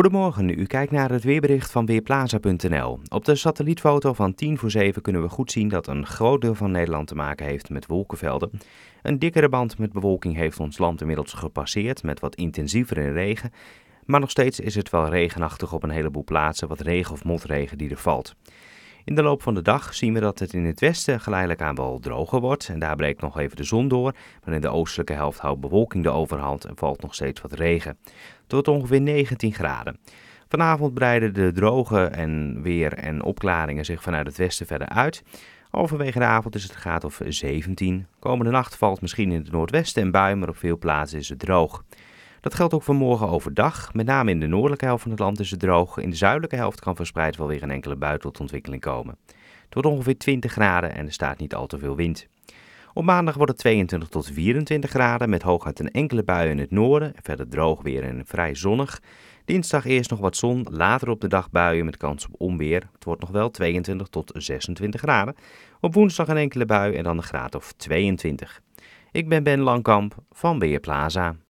Goedemorgen, u kijkt naar het weerbericht van Weerplaza.nl. Op de satellietfoto van 10 voor 7 kunnen we goed zien dat een groot deel van Nederland te maken heeft met wolkenvelden. Een dikkere band met bewolking heeft ons land inmiddels gepasseerd met wat intensievere regen. Maar nog steeds is het wel regenachtig op een heleboel plaatsen, wat regen of motregen die er valt. In de loop van de dag zien we dat het in het westen geleidelijk aan wel droger wordt en daar breekt nog even de zon door, maar in de oostelijke helft houdt bewolking de overhand en valt nog steeds wat regen. Tot ongeveer 19 graden. Vanavond breiden de droge en weer en opklaringen zich vanuit het westen verder uit. Overwegende de avond is het graad of 17. Komende nacht valt misschien in het noordwesten een bui, maar op veel plaatsen is het droog. Dat geldt ook van morgen overdag. Met name in de noordelijke helft van het land is het droog. In de zuidelijke helft kan verspreid wel weer een enkele bui tot ontwikkeling komen. Het wordt ongeveer 20 graden en er staat niet al te veel wind. Op maandag wordt het 22 tot 24 graden met hooguit een enkele bui in het noorden. Verder droog weer en vrij zonnig. Dinsdag eerst nog wat zon, later op de dag buien met kans op onweer. Het wordt nog wel 22 tot 26 graden. Op woensdag een enkele bui en dan een graad of 22. Ik ben Ben Langkamp van Weerplaza.